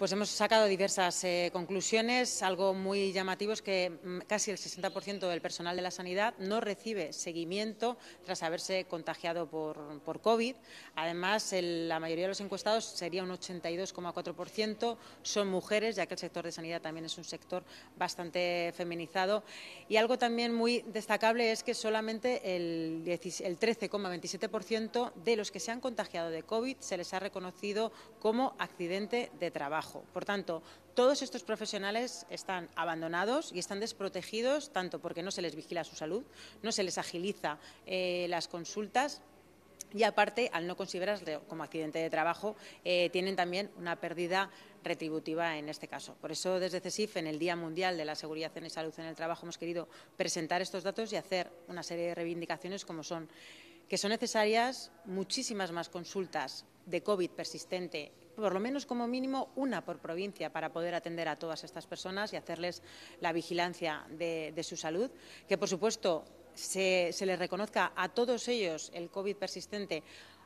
pues hemos sacado diversas eh, conclusiones. Algo muy llamativo es que mm, casi el 60% del personal de la sanidad no recibe seguimiento tras haberse contagiado por, COVID. Además, la mayoría de los encuestados sería un 82,4%, son mujeres, ya que el sector de sanidad también es un sector bastante feminizado. Y algo también muy destacable es que solamente el, el 13,27% de los que se han contagiado de COVID se les ha reconocido como accidente de trabajo. Por tanto, todos estos profesionales están abandonados y están desprotegidos, tanto porque no se les vigila su salud, no se les agiliza eh, las consultas, y aparte, al no considerarse como accidente de trabajo, eh, tienen también una pérdida retributiva en este caso. Por eso, desde CESIF, en el Día Mundial de la Seguridad y Salud en el Trabajo, hemos querido presentar estos datos y hacer una serie de reivindicaciones como son que son necesarias muchísimas más consultas de COVID persistente por lo menos como mínimo una por provincia para poder atender a todas estas personas y hacerles la vigilancia de, su salud, que por supuesto se, se les reconozca a todos ellos el COVID persistente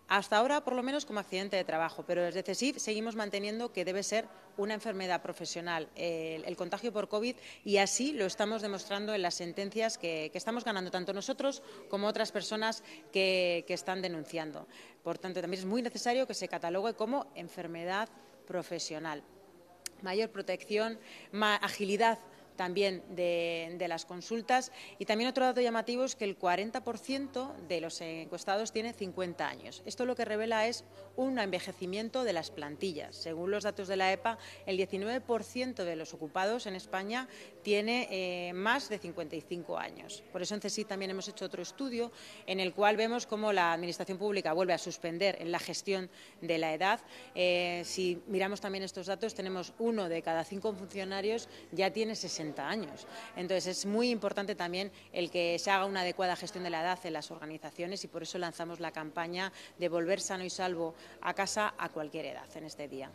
hasta ahora, por lo menos, como accidente de trabajo, pero desde CESIF seguimos manteniendo que debe ser una enfermedad profesional el, contagio por COVID y así lo estamos demostrando en las sentencias que, estamos ganando tanto nosotros como otras personas que, que están denunciando. Por tanto, también es muy necesario que se catalogue como enfermedad profesional mayor protección, más agilidad también de, las consultas. Y también otro dato llamativo es que el 40% de los encuestados tiene 50 años. Esto lo que revela es un envejecimiento de las plantillas. Según los datos de la EPA, el 19% de los ocupados en España tiene eh, más de 55 años. Por eso en CESI también hemos hecho otro estudio en el cual vemos cómo la Administración Pública vuelve a suspender en la gestión de la edad. Eh, si miramos también estos datos, tenemos uno de cada cinco funcionarios ya tiene 60 años. Entonces es muy importante también el que se haga una adecuada gestión de la edad en las organizaciones y por eso lanzamos la campaña de volver sano y salvo a casa a cualquier edad en este día.